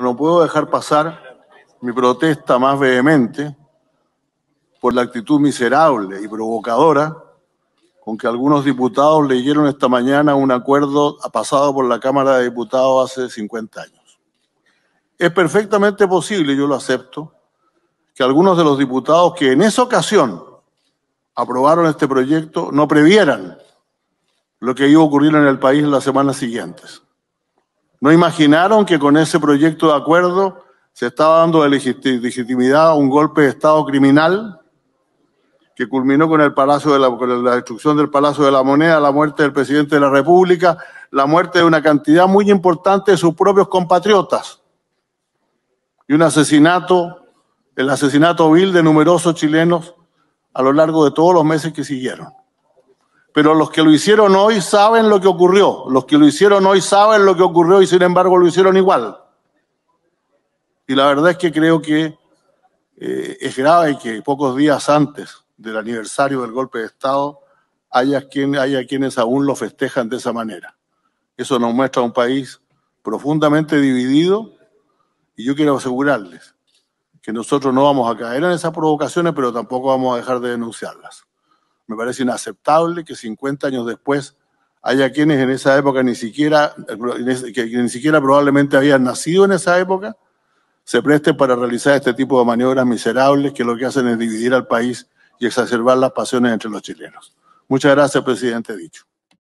No puedo dejar pasar mi protesta más vehemente por la actitud miserable y provocadora con que algunos diputados leyeron esta mañana un acuerdo pasado por la Cámara de Diputados hace 50 años. Es perfectamente posible, yo lo acepto, que algunos de los diputados que en esa ocasión aprobaron este proyecto no previeran lo que iba a ocurrir en el país en las semanas siguientes. No imaginaron que con ese proyecto de acuerdo se estaba dando legitimidad a un golpe de Estado criminal que culminó con, el palacio de la, con la destrucción del Palacio de la Moneda, la muerte del presidente de la República, la muerte de una cantidad muy importante de sus propios compatriotas y un asesinato, el asesinato vil de numerosos chilenos a lo largo de todos los meses que siguieron. Pero los que lo hicieron hoy saben lo que ocurrió. Los que lo hicieron hoy saben lo que ocurrió y sin embargo lo hicieron igual. Y la verdad es que creo que eh, es grave que pocos días antes del aniversario del golpe de Estado haya, quien, haya quienes aún lo festejan de esa manera. Eso nos muestra un país profundamente dividido y yo quiero asegurarles que nosotros no vamos a caer en esas provocaciones, pero tampoco vamos a dejar de denunciarlas. Me parece inaceptable que 50 años después haya quienes en esa época ni siquiera, que ni siquiera probablemente habían nacido en esa época, se presten para realizar este tipo de maniobras miserables que lo que hacen es dividir al país y exacerbar las pasiones entre los chilenos. Muchas gracias, presidente Dicho.